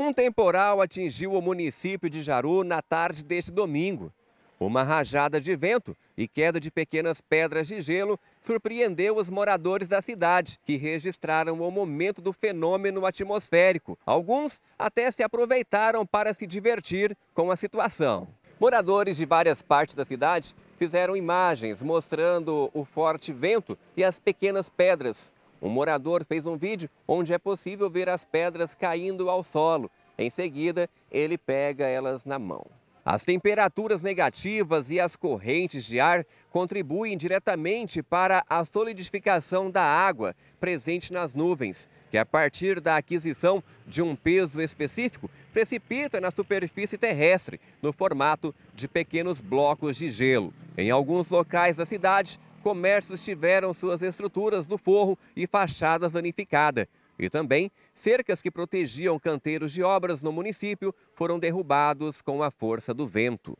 Um temporal atingiu o município de Jaru na tarde deste domingo. Uma rajada de vento e queda de pequenas pedras de gelo surpreendeu os moradores da cidade, que registraram o momento do fenômeno atmosférico. Alguns até se aproveitaram para se divertir com a situação. Moradores de várias partes da cidade fizeram imagens mostrando o forte vento e as pequenas pedras um morador fez um vídeo onde é possível ver as pedras caindo ao solo. Em seguida, ele pega elas na mão. As temperaturas negativas e as correntes de ar contribuem diretamente para a solidificação da água presente nas nuvens, que a partir da aquisição de um peso específico precipita na superfície terrestre no formato de pequenos blocos de gelo. Em alguns locais da cidade, comércios tiveram suas estruturas do forro e fachadas danificadas. E também cercas que protegiam canteiros de obras no município foram derrubados com a força do vento.